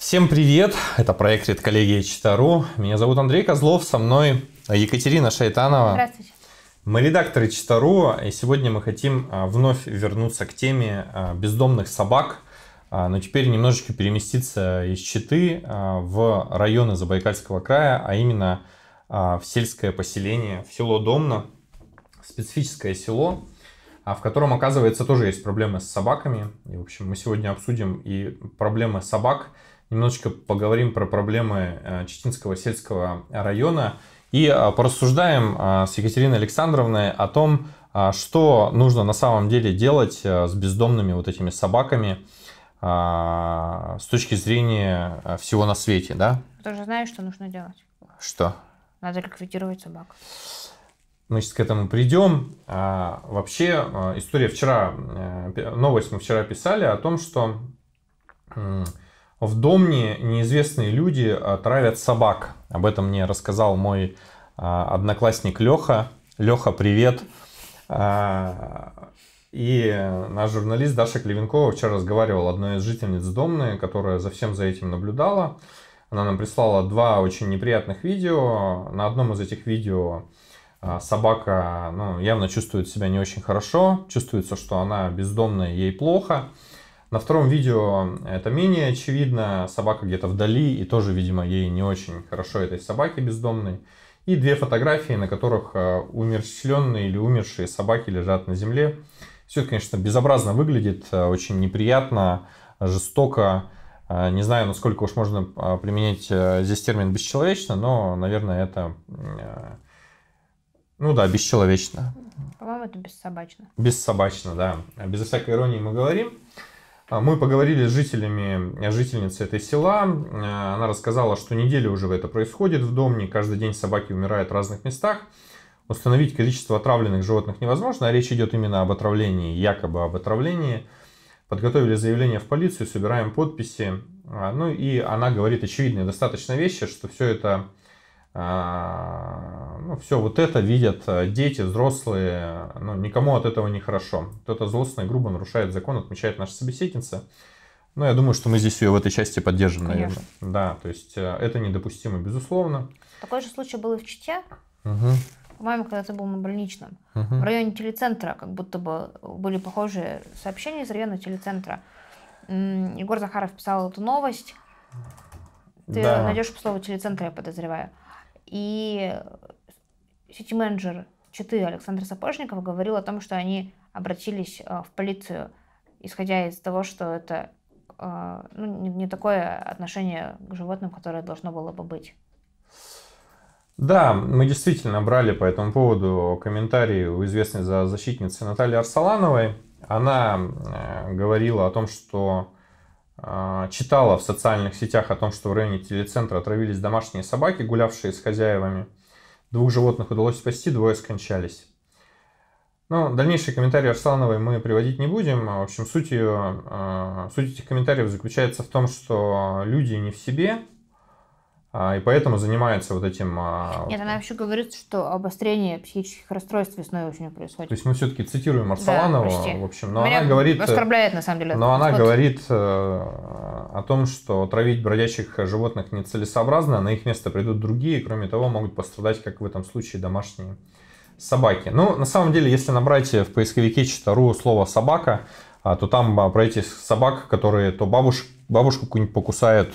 Всем привет! Это проект «Редколлегия Читару». Меня зовут Андрей Козлов, со мной Екатерина Шайтанова. Здравствуйте. Мы редакторы Читару, и сегодня мы хотим а, вновь вернуться к теме а, бездомных собак, а, но теперь немножечко переместиться из Читы в районы Забайкальского края, а именно в сельское поселение, в село Домно, специфическое село, в котором, оказывается, тоже есть проблемы с собаками. И, в общем, мы сегодня обсудим и проблемы собак – немножечко поговорим про проблемы э, Читинского сельского района и э, порассуждаем э, с Екатериной Александровной о том, что нужно на самом деле делать с бездомными вот этими собаками с точки зрения всего на свете, да? Ты же знаешь, что нужно делать. Что? Надо ликвидировать собак. Мы сейчас к этому придем. А, вообще, история вчера, новость мы вчера писали о том, что в Домне неизвестные люди а, травят собак. Об этом мне рассказал мой а, одноклассник Леха. Леха, привет. А, и наш журналист Даша Клевенкова вчера разговаривал одной из жительниц Домны, которая за всем за этим наблюдала. Она нам прислала два очень неприятных видео. На одном из этих видео собака ну, явно чувствует себя не очень хорошо. Чувствуется, что она бездомная, ей плохо. На втором видео это менее очевидно, собака где-то вдали, и тоже, видимо, ей не очень хорошо этой собаке бездомной. И две фотографии, на которых э, умерщвленные или умершие собаки лежат на земле. Все конечно, безобразно выглядит, э, очень неприятно, жестоко. Э, не знаю, насколько уж можно применять здесь термин бесчеловечно, но, наверное, это... Ну да, бесчеловечно. По-моему, это бессобачно. Бессобачно, да. Безо всякой иронии мы говорим. А, мы поговорили с жителями, э, жительницей этой села. Э, она рассказала, что неделю уже это происходит в доме, Каждый день собаки умирают в разных местах. Установить количество отравленных животных невозможно. А речь идет именно об отравлении, якобы об отравлении. Подготовили заявление в полицию, собираем подписи. А, ну и она говорит очевидные достаточно вещи, что все это а, ну, все вот это видят э, дети, взрослые, ну, никому от этого не хорошо. Кто-то злостно и грубо нарушает закон, отмечает наша собеседница. Ну, я думаю, что мы здесь ее в этой части поддержим, Конечно. наверное. Да, то есть э, это недопустимо, безусловно. Такой же случай был и в Чите. Угу. По-моему, когда ты был на больничном. Угу. В районе телецентра как будто бы были похожие сообщения из района телецентра. Егор Захаров писал эту новость. Ты да. найдешь по телецентра, я подозреваю и э, сити-менеджер Читы Александр Сапожников говорил о том, что они обратились э, в полицию, исходя из того, что это э, ну, не такое отношение к животным, которое должно было бы быть. Да, мы действительно брали по этому поводу комментарии у известной за защитницы Натальи Арсалановой. Она говорила о том, что а, читала в социальных сетях о том, что в районе телецентра отравились домашние собаки, гулявшие с хозяевами. Двух животных удалось спасти, двое скончались. Но дальнейшие комментарии Арслановой мы приводить не будем. В общем, суть, ее, а, суть этих комментариев заключается в том, что люди не в себе, а, и поэтому занимается вот этим... А, Нет, она вообще говорит, что обострение психических расстройств весной очень происходит. То есть мы все-таки цитируем Арсаланову, да, в общем, но Меня она говорит... Э, оскорбляет, на самом деле. Но она говорит э, о том, что травить бродячих животных нецелесообразно, на их место придут другие, кроме того, могут пострадать, как в этом случае, домашние собаки. Ну, на самом деле, если набрать в поисковике читару слово «собака», а, то там про этих собак, которые то бабушек, бабушку какую-нибудь покусают,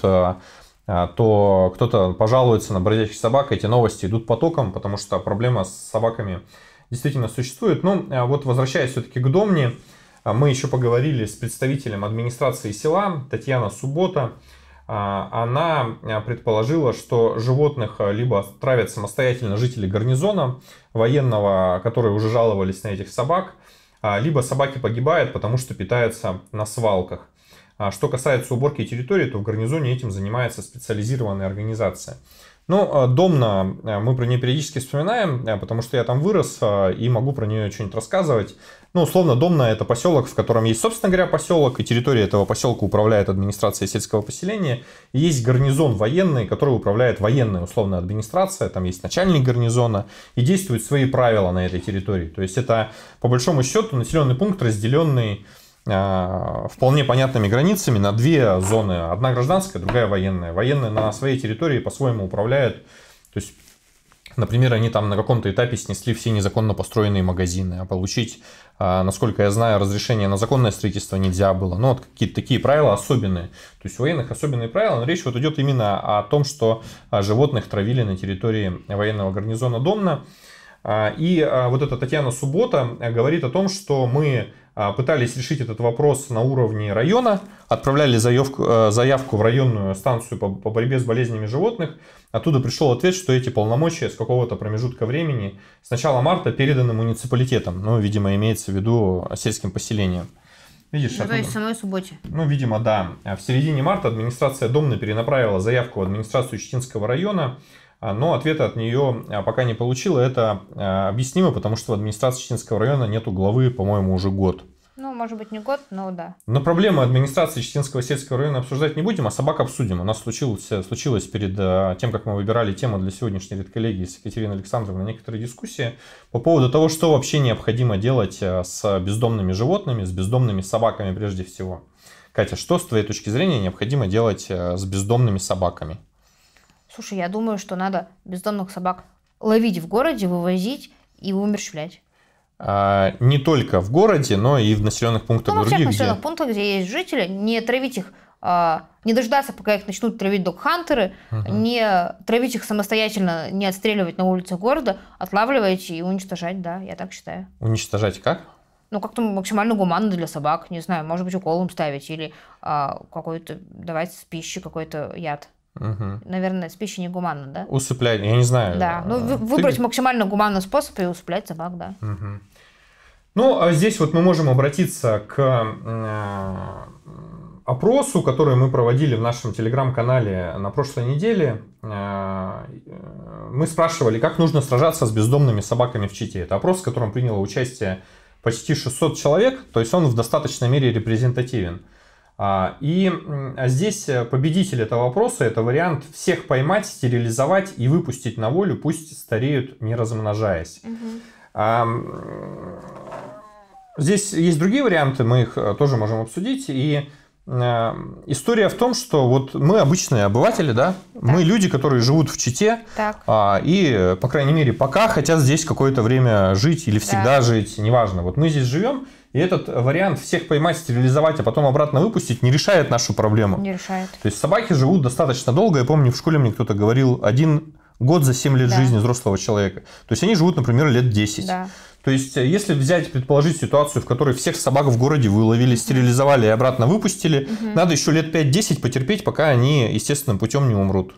а, то кто-то пожалуется на бродячих собак, эти новости идут потоком, потому что проблема с собаками действительно существует. Но ну, а вот возвращаясь все-таки к Домне, а, мы еще поговорили с представителем администрации села Татьяна Суббота. Она предположила, что животных либо травят самостоятельно жители гарнизона военного, которые уже жаловались на этих собак, либо собаки погибают, потому что питаются на свалках. А что касается уборки территории, то в гарнизоне этим занимается специализированная организация. Ну, а, Домна, а, мы про нее периодически вспоминаем, потому что я там вырос и могу про нее что-нибудь рассказывать. Ну, условно, Домна – это поселок, в котором есть, собственно говоря, поселок, и территория этого поселка управляет администрация сельского поселения. И есть гарнизон военный, который управляет военная, условная администрация, там есть начальник гарнизона, и действуют свои правила на этой территории. То есть это, по большому счету, населенный пункт, разделенный а, вполне понятными границами на две зоны. Одна гражданская, другая военная. Военные на своей территории по-своему управляют. То есть, например, они там на каком-то этапе снесли все незаконно построенные магазины, а получить, а, насколько я знаю, разрешение на законное строительство нельзя было. Ну, вот какие-то такие правила особенные. То есть у военных особенные правила, но речь вот идет именно о том, что а, животных травили на территории военного гарнизона Домна. А, и а, вот эта Татьяна Суббота э, говорит о том, что мы а, пытались решить этот вопрос на уровне района, отправляли заявку, э, заявку в районную станцию по, по борьбе с болезнями животных. Оттуда пришел ответ, что эти полномочия с какого-то промежутка времени с начала марта переданы муниципалитетам. Ну, видимо, имеется в виду сельским поселением. Видишь, ну, то есть самой субботе. Ну, видимо, да. В середине марта администрация Домна перенаправила заявку в администрацию Читинского района а, но ответа от нее а, пока не получила. Это а, объяснимо, потому что в администрации Читинского района нету главы, по-моему, уже год. Ну, может быть, не год, но да. Но проблемы администрации Читинского сельского района обсуждать не будем, а собак обсудим. У нас случилось, случилось перед тем, как мы выбирали тему для сегодняшней редколлегии с Екатериной Александровной некоторые дискуссии по поводу того, что вообще необходимо делать с бездомными животными, с бездомными собаками прежде всего. Катя, что с твоей точки зрения необходимо делать с бездомными собаками? Слушай, я думаю, что надо бездомных собак ловить в городе, вывозить и умерщвлять. А, не только в городе, но и в населенных пунктах ну, других. Во всех населенных где... пунктах, где есть жители, не травить их, а, не дождаться, пока их начнут травить док-хантеры, угу. не травить их самостоятельно, не отстреливать на улицах города, отлавливать и уничтожать, да, я так считаю. Уничтожать как? ну, как-то максимально гуманно для собак, не знаю, может быть, укол ставить или а, какой-то давать с пищи какой-то яд. Угу. Наверное, с пищей негуманно, да? Усыплять, я не знаю. Да, ну вы, выбрать максимально гуманный способ и усыплять собак, да. Угу. Ну, а здесь вот мы можем обратиться к э, опросу, который мы проводили в нашем телеграм-канале на прошлой неделе. Э, э, мы спрашивали, как нужно сражаться с бездомными собаками в Чите. Это опрос, в котором приняло участие почти 600 человек, то есть он в достаточной мере репрезентативен. А, и а здесь э, победитель этого вопроса – это вариант всех поймать, стерилизовать и выпустить на волю, пусть стареют, не размножаясь. Угу. Здесь есть другие варианты, мы их э, тоже можем обсудить. И Эм, история в том, что вот мы обычные обыватели, да, так. мы люди, которые живут в Чите, так. А, и, по крайней мере, пока хотят здесь какое-то время жить или всегда да. жить, неважно. Вот мы здесь живем, и этот вариант всех поймать, стерилизовать, а потом обратно выпустить не решает нашу проблему. Не решает. То есть собаки живут достаточно долго. Я помню, в школе мне кто-то говорил один год за 7 лет да. жизни взрослого человека. То есть они живут, например, лет 10. Да. То есть, э, если взять, предположить ситуацию, в которой всех собак в городе выловили, стерилизовали и обратно выпустили, угу. надо еще лет 5-10 потерпеть, пока они естественным путем не умрут.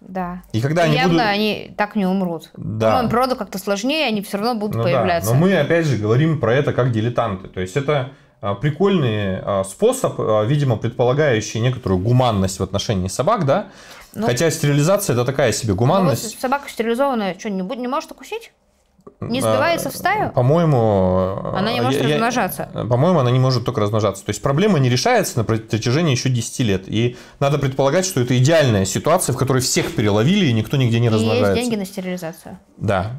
Да. И когда и они явно будут... они так не умрут. Да. Ну, природу как-то сложнее, они все равно будут ну, появляться. Да. Но мы опять же говорим про это как дилетанты. То есть это а, прикольный а, способ, а, видимо, предполагающий некоторую гуманность в отношении собак, да? Ну, Хотя стерилизация это такая себе ну гуманность. Ну, собака стерилизованная, что, не, не может укусить? Не сбивается в стаю? По-моему... Она не может я, размножаться. По-моему, она не может только размножаться. То есть проблема не решается на протяжении еще 10 лет. И надо предполагать, что это идеальная ситуация, в которой всех переловили и никто нигде не размножается. и есть деньги на стерилизацию. Да.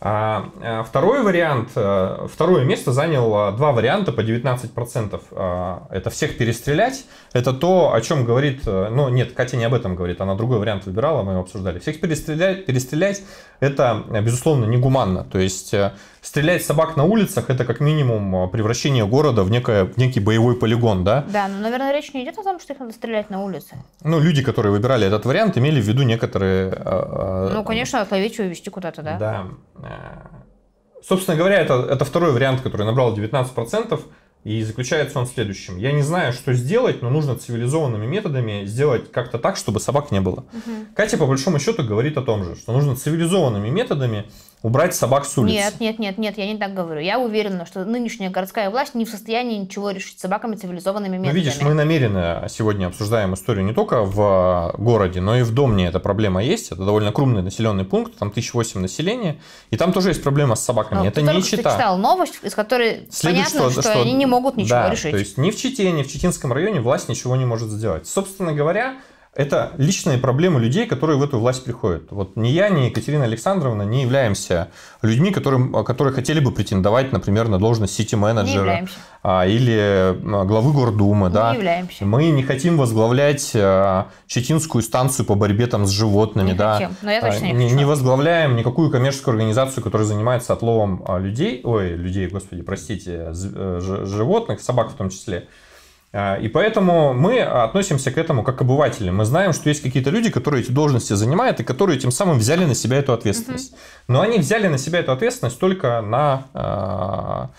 А, э, второй вариант, э, второе место заняло э, два варианта по 19%. А, это всех перестрелять. Это то, о чем говорит... Ну, нет, Катя не об этом говорит, она другой вариант выбирала, мы его обсуждали. Всех перестрелять, перестрелять это, безусловно, негуманно. То есть стрелять собак на улицах это как минимум а, превращение города в, некое, в некий боевой полигон, да? Да, но, ну, наверное, речь не идет о том, что их надо стрелять на улице. Ну, люди, которые выбирали этот вариант, имели в виду некоторые... А, а, ну, конечно, отловить и увезти куда-то, да? Да. Э, собственно говоря, это, это второй вариант, который набрал 19%, и заключается он в следующем. Я не знаю, что сделать, но нужно цивилизованными методами сделать как-то так, чтобы собак не было. Угу. Катя, по большому счету, говорит о том же, что нужно цивилизованными методами убрать собак с улиц. Нет, нет, нет, нет, я не так говорю. Я уверена, что нынешняя городская власть не в состоянии ничего решить с собаками цивилизованными методами. Ну, видишь, мы намеренно сегодня обсуждаем историю не только в а, городе, но и в Домне эта проблема есть. Это довольно крупный населенный пункт, там 1008 населения, и там тоже есть проблема с собаками. Ну, это не Чита. Я читал новость, из которой Следует, понятно, что, что, что они не могут ничего да, решить. то есть ни в Чите, ни в Читинском районе власть ничего не может сделать. Собственно говоря, это личные проблемы людей, которые в эту власть приходят. Вот ни я, ни Екатерина Александровна не являемся людьми, которые, которые хотели бы претендовать, например, на должность сити-менеджера а, или а, главы гордумы. Не да? являемся. Мы не хотим возглавлять а, Четинскую станцию по борьбе там, с животными. Не да? хотим, но я точно не, не хочу. Не возглавляем никакую коммерческую организацию, которая занимается отловом людей, ой, людей, господи, простите, э, животных, собак в том числе. А, и поэтому мы относимся к этому как обыватели. Мы знаем, что есть какие-то люди, которые эти должности занимают и которые тем самым взяли на себя эту ответственность. Но они взяли на себя эту ответственность только на а,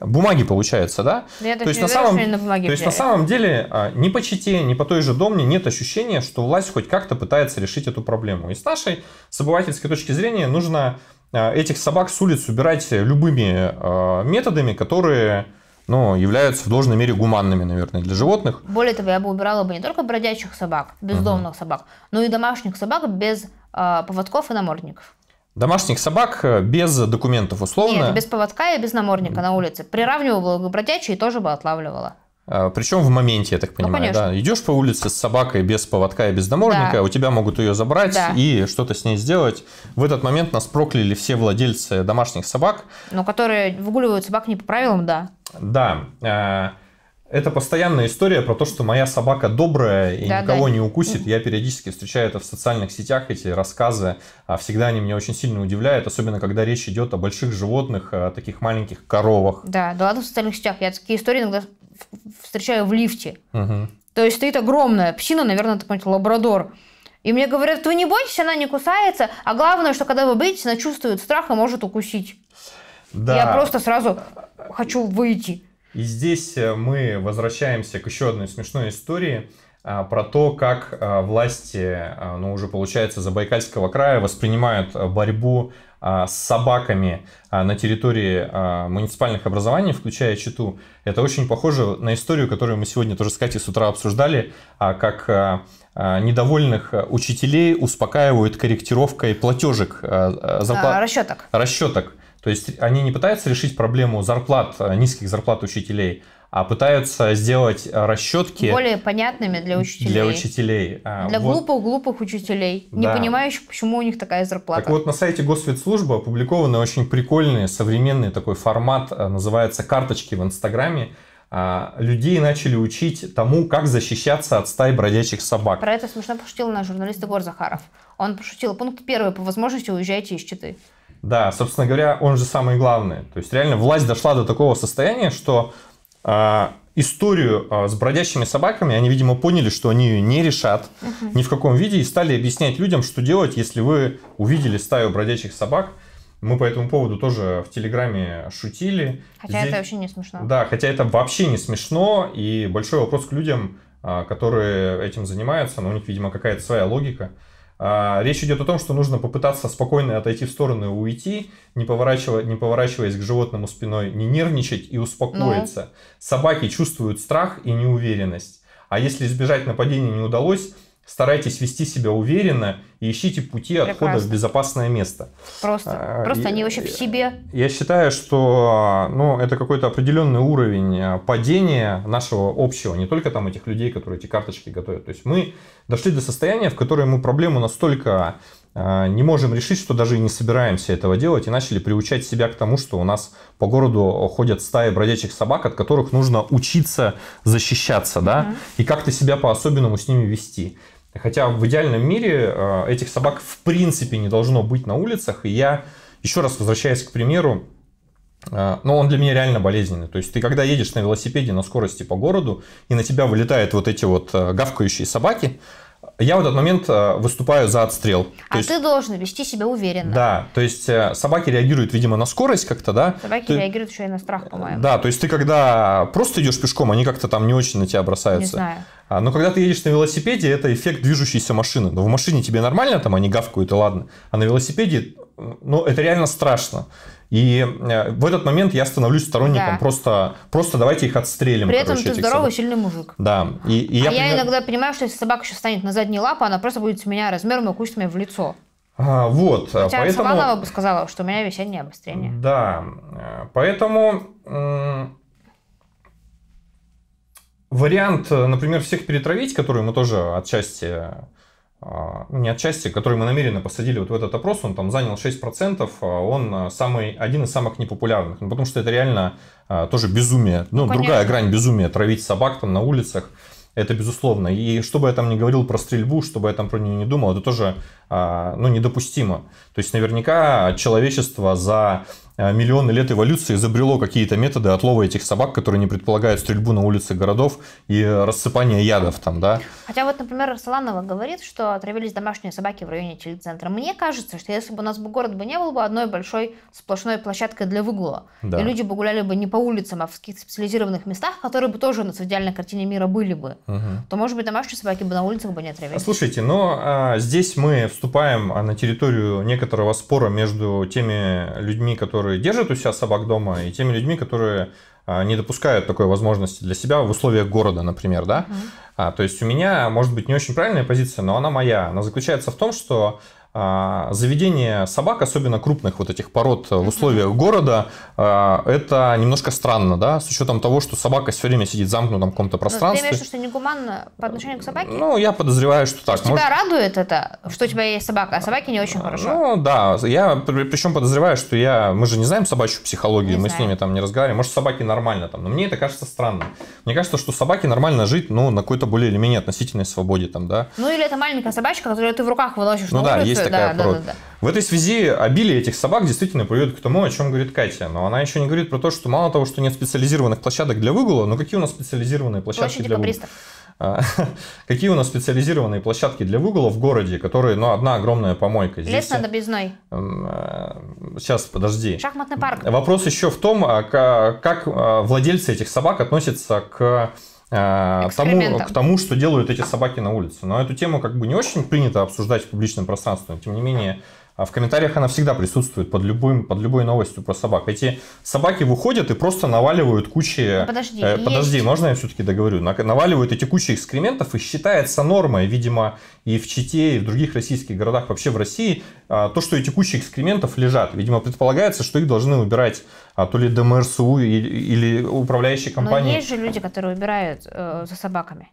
бумаги получается, да? Я то есть, на самом, на то есть на самом деле а, ни по Чите, ни по той же Домне нет ощущения, что власть хоть как-то пытается решить эту проблему. И с нашей, с обывательской точки зрения, нужно этих собак с улиц убирать любыми методами, которые ну, являются в должной мере гуманными, наверное, для животных. Более того, я бы убирала бы не только бродячих собак, бездомных угу. собак, но и домашних собак без э, поводков и намордников. Домашних собак э, без документов условно? Нет, без поводка и без намордника на улице. Приравнивала бы бродячие и тоже бы отлавливала. А, Причем в моменте, я так ну, понимаю, ну, конечно. да. Идешь по улице с собакой без поводка и без намордника, да. у тебя могут ее забрать да. и что-то с ней сделать. В этот момент нас прокляли все владельцы домашних собак. Но ну, которые выгуливают собак не по правилам, да. Да. Э, это постоянная история про то, что моя собака добрая и да, никого да. не укусит. Я периодически встречаю это в социальных сетях, эти рассказы. А всегда они меня очень сильно удивляют, особенно когда речь идет о больших животных, о таких маленьких коровах. Да, да ладно в социальных сетях. Я такие истории иногда встречаю в лифте. Угу. То есть стоит огромная псина, наверное, какой такой лабрадор. И мне говорят, вы не бойтесь, она не кусается, а главное, что когда вы боитесь, она чувствует страх и может укусить. Да. Я просто сразу хочу выйти. И здесь э, мы возвращаемся к еще одной смешной истории а, про то, как э, власти, э, ну уже получается, Забайкальского края воспринимают борьбу а, с собаками а, на территории муниципальных образований, включая Читу. Это очень похоже на историю, которую мы сегодня тоже с Катей с утра обсуждали, как недовольных учителей успокаивают корректировкой платежек. Зарплат... расчеток. Расчеток. То есть они не пытаются решить проблему зарплат, э, низких зарплат учителей, а пытаются сделать расчетки более понятными для учителей. Для учителей. А, для вот. глупых глупых учителей, да. не понимающих, почему у них такая зарплата. Так вот на сайте Госфинслужбы опубликованы очень прикольный современный такой формат, э, называется карточки в Инстаграме. А, людей начали учить тому, как защищаться от стаи бродячих собак. Про это смешно пошутил наш журналист Егор Захаров. Он пошутил пункт первый по возможности уезжайте из Читы. Да, собственно говоря, он же самый главный. То есть реально власть дошла до такого состояния, что э, историю э, с бродящими собаками они, видимо, поняли, что они ее не решат угу. ни в каком виде и стали объяснять людям, что делать, если вы увидели стаю бродячих собак. Мы по этому поводу тоже в Телеграме шутили. Хотя Здесь... это вообще не смешно. Да, хотя это вообще не смешно. И большой вопрос к людям, а, которые этим занимаются, но у них, видимо, какая-то своя логика. А, речь идет о том, что нужно попытаться спокойно отойти в сторону и уйти, не, поворачивая, не поворачиваясь к животному спиной, не нервничать и успокоиться. Но... Ну. Собаки чувствуют страх и неуверенность. А если избежать нападения не удалось, старайтесь вести себя уверенно и ищите пути Прекрасно. отхода в безопасное место. Просто, а, просто я, они вообще в себе. Я считаю, что ну, это какой-то определенный уровень а, падения нашего общего, не только там этих людей, которые эти карточки готовят. То есть мы дошли до состояния, в котором мы проблему настолько а, не можем решить, что даже и не собираемся этого делать, и начали приучать себя к тому, что у нас по городу ходят стаи бродячих собак, от которых нужно учиться защищаться, да, mm-hmm. и как-то себя по-особенному с ними вести. Хотя в идеальном мире э, этих собак в принципе не должно быть на улицах. И я, еще раз возвращаясь к примеру, э, но ну, он для меня реально болезненный. То есть ты когда едешь на велосипеде на скорости по городу, и на тебя вылетают вот эти вот э, гавкающие собаки, я в этот момент э, выступаю за отстрел. То а есть, ты должен вести себя уверенно. Да, то есть э, собаки реагируют, видимо, на скорость как-то, да? Собаки ты... реагируют еще и на страх, э, по-моему. Да, то есть ты когда просто идешь пешком, они как-то там не очень на тебя бросаются. Не знаю. А, но когда ты едешь на велосипеде, это эффект движущейся машины. Но в машине тебе нормально, там они гавкают, и ладно. А на велосипеде, ну, это реально страшно. И э, в этот момент я становлюсь сторонником. Да. Просто, просто давайте их отстрелим. При этом короче, ты здоровый, собак. сильный мужик. Да. И, и я а я, я иногда понимаю, что если собака еще станет на задние лапы, она просто будет с меня размером и кусит меня в лицо. А, вот, Хотя поэтому... Саванова бы сказала, что у меня весеннее обострение. Да, поэтому вариант, например, всех перетравить, который мы тоже отчасти а, ну, не отчасти, который мы намеренно посадили вот в этот опрос, он там занял 6%, а он а, самый, один из самых непопулярных, ну, потому что это реально тоже безумие, ну, ну другая грань безумия, травить собак там на улицах, это безусловно. И что бы я там ни говорил про стрельбу, что бы я там про нее не думал, это тоже, ну, недопустимо. То есть наверняка человечество за а, миллионы лет эволюции изобрело какие-то методы отлова этих собак, которые не предполагают стрельбу на улице городов и рассыпание ядов там, да. Хотя вот, например, Саланова говорит, что отравились домашние собаки в районе телецентра. Мне кажется, что если бы у нас бы город бы не был бы одной большой сплошной площадкой для выгула, да. и люди бы гуляли бы не по улицам, а в каких-то специализированных местах, которые бы тоже у нас в идеальной картине мира были бы, угу. то, может быть, домашние собаки бы на улицах бы не отравились. А, слушайте, но ну, а, здесь мы вступаем а, на территорию некоторого спора между теми людьми, которые которые держат у себя собак дома, и теми людьми, которые а, не допускают такой возможности для себя в условиях города, например, да. Mm-hmm. А, то есть у меня, может быть, не очень правильная позиция, но она моя. Она заключается в том, что а, заведение собак, особенно крупных вот этих пород э, в условиях города, а, это немножко странно, да, с учетом того, что собака все время сидит в замкнутом каком-то пространстве. Ну, но ты имеешь в виду, что негуманно по отношению к собаке? Ну, я подозреваю, что так. Тебя Может... Тебя радует это, что у тебя есть собака, а собаки не очень а, хорошо? Ну, да. Я причем подозреваю, что я... Мы же не знаем собачью психологию, не мы знаем. с ними там не разговариваем. Может, собаки нормально там. Но мне это кажется странно. Мне кажется, что собаки нормально жить, ну, на какой-то более или менее относительной свободе там, да. Ну, или это маленькая собачка, которую ты в руках выносишь ну, на да, улицу, есть такая да, порода. Да, да, да. В этой связи обилие этих собак действительно приведет к тому, о чем говорит Катя. Но она еще не говорит про то, что мало того, что нет специализированных площадок для выгула, но какие у нас специализированные площадки Площади для выгула? А, какие у нас специализированные площадки для выгула в городе, которые, ну, одна огромная помойка. Здесь... Лес над объездной. Э, сейчас, подожди. Шахматный парк. Вопрос еще в том, а как а, владельцы этих собак относятся к а, к тому, к тому, что делают эти собаки на улице. Но эту тему как бы не очень принято обсуждать в публичном пространстве. Но, тем не менее, а в комментариях она всегда присутствует под, любым, под любой новостью про собак. Эти собаки выходят и просто наваливают кучи... Ну, подожди, э, подожди можно я все-таки договорю? Наваливают эти кучи экскрементов и считается нормой, видимо, и в Чите, и в других российских городах, вообще в России, а, то, что эти кучи экскрементов лежат. Видимо, предполагается, что их должны убирать а, то ли ДМРСУ или, или управляющие компании. Но есть же люди, которые убирают э, за собаками.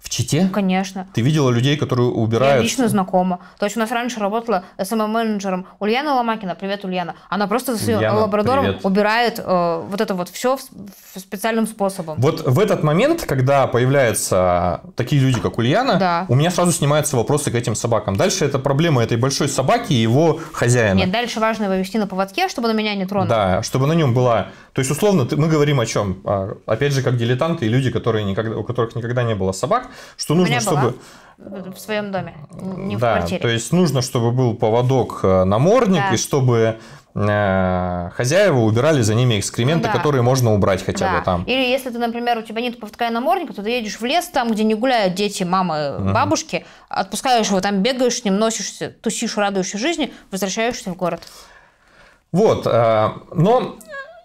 В Чите? Ну, конечно. Ты видела людей, которые убирают? Я лично знакома. То есть у нас раньше работала СММ-менеджером эм Ульяна Ломакина. Привет, Ульяна. Она просто за своим лабрадором привет. убирает э, вот это вот все в, специальным способом. Вот в этот момент, когда появляются такие люди, как Ульяна, да. у меня сразу снимаются вопросы к этим собакам. Дальше это проблема этой большой собаки и его хозяина. Нет, дальше важно его вести на поводке, чтобы на меня не тронули. Да, чтобы на нем была... То есть, условно, мы говорим о чем? А, опять же, как дилетанты и люди, которые никогда, у которых никогда не было собак, что нужно, чтобы... в своем доме, не да, в квартире. То есть нужно, чтобы был поводок э, намордник, да. и чтобы э, хозяева убирали за ними экскременты, да. которые можно убрать хотя да. бы там. Или если ты, например, у тебя нет поводка и намордника, то ты едешь в лес, там, где не гуляют дети, мамы, угу. бабушки, отпускаешь его, там бегаешь с ним, носишься, тусишь, радуешься жизни, возвращаешься в город. Вот, э, но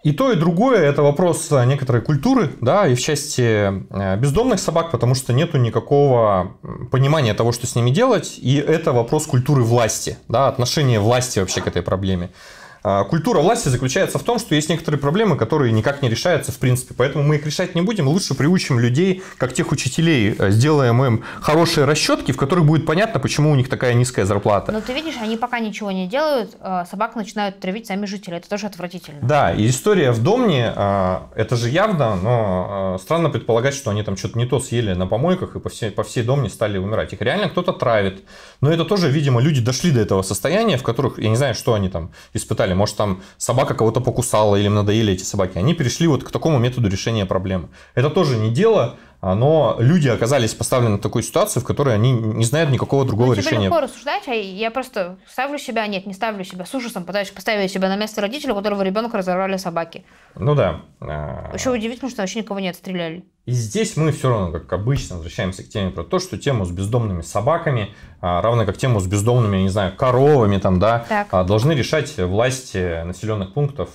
и то, и другое – это вопрос э, некоторой культуры, да, и в части э, бездомных собак, потому что нету никакого понимания того, что с ними делать, и это вопрос культуры власти, да, отношения власти вообще к этой проблеме. А, культура власти заключается в том, что есть некоторые проблемы, которые никак не решаются в принципе, поэтому мы их решать не будем, лучше приучим людей, как тех учителей, э, сделаем им хорошие расчетки, в которых будет понятно, почему у них такая низкая зарплата. Но ты видишь, они пока ничего не делают, э, собак начинают травить сами жители, это тоже отвратительно. Да, и история в Домне, э, это же явно, но странно предполагать, что они там что-то не то съели на помойках и по всей, по всей Домне стали умирать. Их реально кто-то травит, но это тоже, видимо, люди дошли до этого состояния, в которых, я не знаю, что они там испытали, может там собака кого-то покусала или им надоели эти собаки, они перешли вот к такому методу решения проблемы. Это тоже не дело, а, но люди оказались поставлены в такую ситуацию, в которой они не знают никакого ну, другого ну, решения. Легко рассуждать, а я просто ставлю себя, нет, не ставлю себя, с ужасом пытаюсь поставить себя на место родителя, у которого ребенка разорвали собаки. Ну да. А, Еще удивительно, что вообще никого не отстреляли. И здесь мы все равно, как обычно, возвращаемся к теме про то, что тему с бездомными собаками, а, равно как тему с бездомными, я не знаю, коровами там, да, так. должны решать власти населенных пунктов,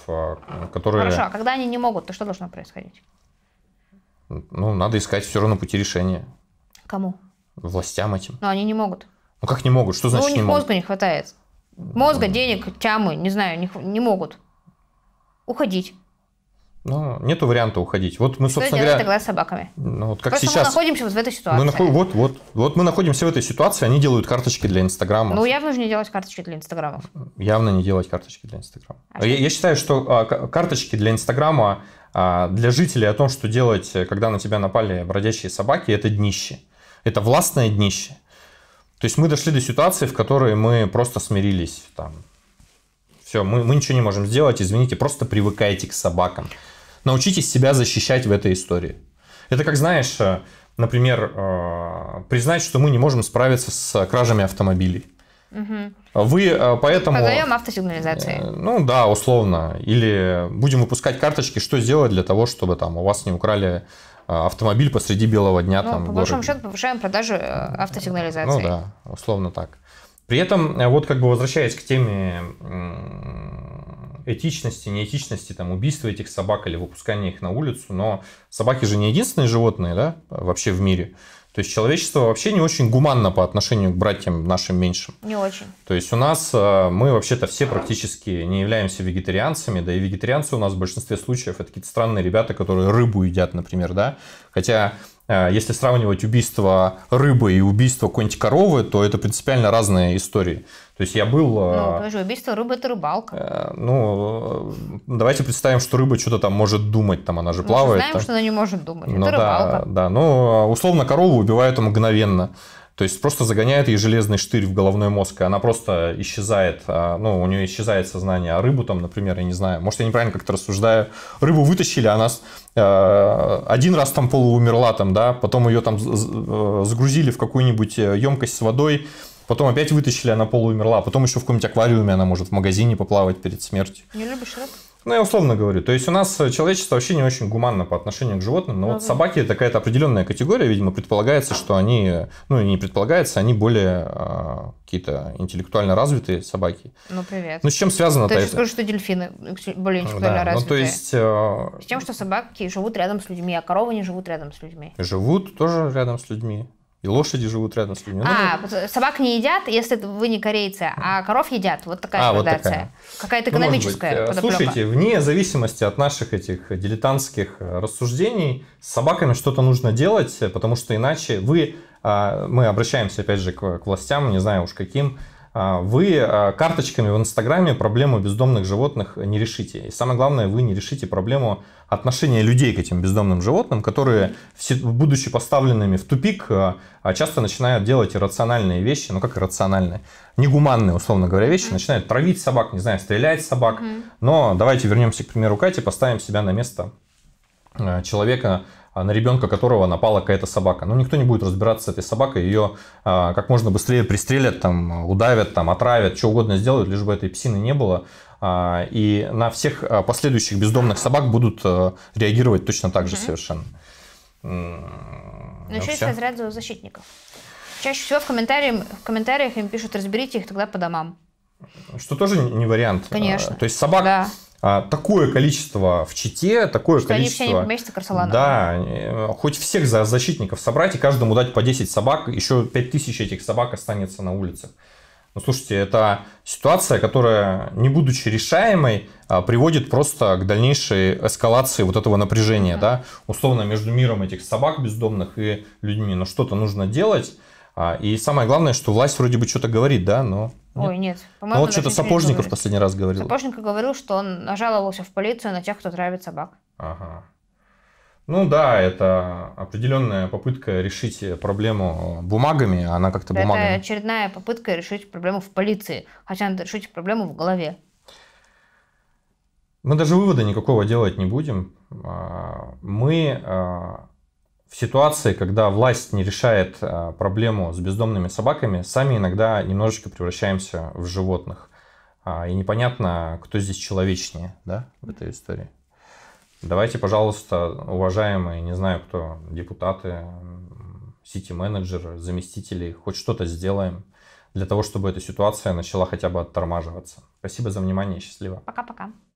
которые... Хорошо, а когда они не могут, то что должно происходить? Ну, надо искать все равно пути решения. Кому? Властям этим. Но ну, они не могут. Ну как не могут? Что значит ну, у них не мозга могут? не хватает. Мозга, денег, тямы, не знаю, не, не могут. Уходить. Ну, нету варианта уходить. Вот мы, Что собственно делать говоря... тогда с собаками? Ну, вот как Просто сейчас... мы находимся вот в этой ситуации. Мы наход... вот, вот, вот мы находимся в этой ситуации, они делают карточки для Инстаграма. Ну, явно же не делать карточки для Инстаграма. Явно не делать карточки для Инстаграма. А я, я считаю, что а, карточки для Инстаграма а, для жителей о том, что делать, э, когда на тебя напали бродячие собаки, это днище. Это властное днище. То есть мы дошли до ситуации, в которой мы просто смирились. Там. Все, мы, мы ничего не можем сделать, извините, просто привыкайте к собакам. Научитесь себя защищать в этой истории. Это как, знаешь, э, например, э, признать, что мы не можем справиться с кражами автомобилей. Вы э, поэтому... Позовем автосигнализации. Э, ну да, условно. Или будем выпускать карточки, что сделать для того, чтобы там у вас не украли э, автомобиль посреди белого дня. Ну, там, по большому счету повышаем продажи автосигнализации. Ну да, условно так. При этом, вот как бы возвращаясь к теме этичности, неэтичности, там, убийства этих собак или выпускания их на улицу, но собаки же не единственные животные, да, вообще в мире. То есть человечество вообще не очень гуманно по отношению к братьям нашим меньшим. Не очень. То есть у нас э, мы вообще-то все практически не являемся вегетарианцами, да и вегетарианцы у нас в большинстве случаев это какие-то странные ребята, которые рыбу едят, например, да. Хотя Э, если сравнивать убийство рыбы и убийство какой-нибудь коровы, то это принципиально разные истории. То есть я был... Э, ну, тоже убийство рыбы – это рыбалка. Э, ну, давайте представим, что рыба что-то там может думать, там она же плавает. Мы знаем, там. что она не может думать, ну, это рыбалка. Да, ну, условно, корову убивают мгновенно. То есть просто загоняет ей железный штырь в головной мозг, и она просто исчезает, а, ну, у нее исчезает сознание. А рыбу там, например, я не знаю, может, я неправильно как-то рассуждаю, рыбу вытащили, она э, один раз там полуумерла, там, да, потом ее там э, загрузили в какую-нибудь э, емкость с водой, Потом опять вытащили, она полуумерла. А потом еще в каком-нибудь аквариуме она может в магазине поплавать перед смертью. Не любишь рыб? Ну, я условно говорю. То есть у нас э, человечество вообще не очень гуманно по отношению к животным. Но ага. вот собаки это какая-то определенная категория, видимо, предполагается, что они, э, ну, не предполагается, они более а, какие-то интеллектуально развитые собаки. Ну, привет. Ну, с чем связано это? Ты скажешь, что дельфины более интеллектуально да, развитые. Ну, то есть... Э... С тем, что собаки живут рядом с людьми, а коровы не живут рядом с людьми. Живут тоже рядом с людьми. И лошади живут рядом с людьми. Ну, а, ну, э, собак не едят, если вы не корейцы, а коров едят. Вот такая а, градация. Вот Какая-то ну, экономическая ну, Слушайте, вне зависимости от наших этих дилетантских э, рассуждений, с собаками что-то нужно делать, потому что иначе вы... А, мы обращаемся, опять же, к властям, не знаю уж каким, а, вы а, карточками в Инстаграме проблему бездомных животных не решите. И самое главное, вы не решите проблему отношения людей к этим бездомным животным, которые, будучи поставленными в тупик, а, часто начинают делать иррациональные вещи, ну как иррациональные, негуманные, условно говоря, вещи, начинают травить собак, не знаю, стрелять собак. Но давайте вернемся к примеру Кати, поставим себя на место человека, а, на ребенка которого напала какая-то собака. Но ну, никто не будет разбираться с этой собакой, ее а, как можно быстрее пристрелят, там, удавят, там, отравят, что угодно сделают, лишь бы этой псины не было. А, и на всех последующих бездомных собак будут э, реагировать точно так же совершенно. Но ну, ну, еще есть разряд защитников. Чаще всего в, комментариях, в комментариях им пишут, разберите их тогда по домам. Что тоже не вариант. Конечно. То есть собака. да. А, такое количество в Чите, такое что количество... Они все не поместятся Да, хоть всех защитников собрать и каждому дать по 10 собак, еще 5000 этих собак останется на улицах. Ну, слушайте, это ситуация, которая, не будучи решаемой, а, приводит просто к дальнейшей эскалации вот этого напряжения, mm-hmm. да, условно между миром этих собак бездомных и людьми. Но что-то нужно делать. А, и самое главное, что власть вроде бы что-то говорит, да, но Ой, нет. А по ну, вот что-то Сапожников в последний раз говорил. Сапожников говорил, что он нажаловался в полицию на тех, кто травит собак. Ага. Ну да, это определенная попытка решить проблему бумагами, она как-то да бумагами. Это очередная попытка решить проблему в полиции, хотя надо решить проблему в голове. Мы даже вывода никакого делать не будем. А, мы а, в ситуации, когда власть не решает а, проблему с бездомными собаками, сами иногда немножечко превращаемся в животных. А, и непонятно, кто здесь человечнее да, в этой истории. Давайте, пожалуйста, уважаемые, не знаю кто, депутаты, сити-менеджеры, заместители, хоть что-то сделаем для того, чтобы эта ситуация начала хотя бы оттормаживаться. Спасибо за внимание, счастливо. Пока-пока.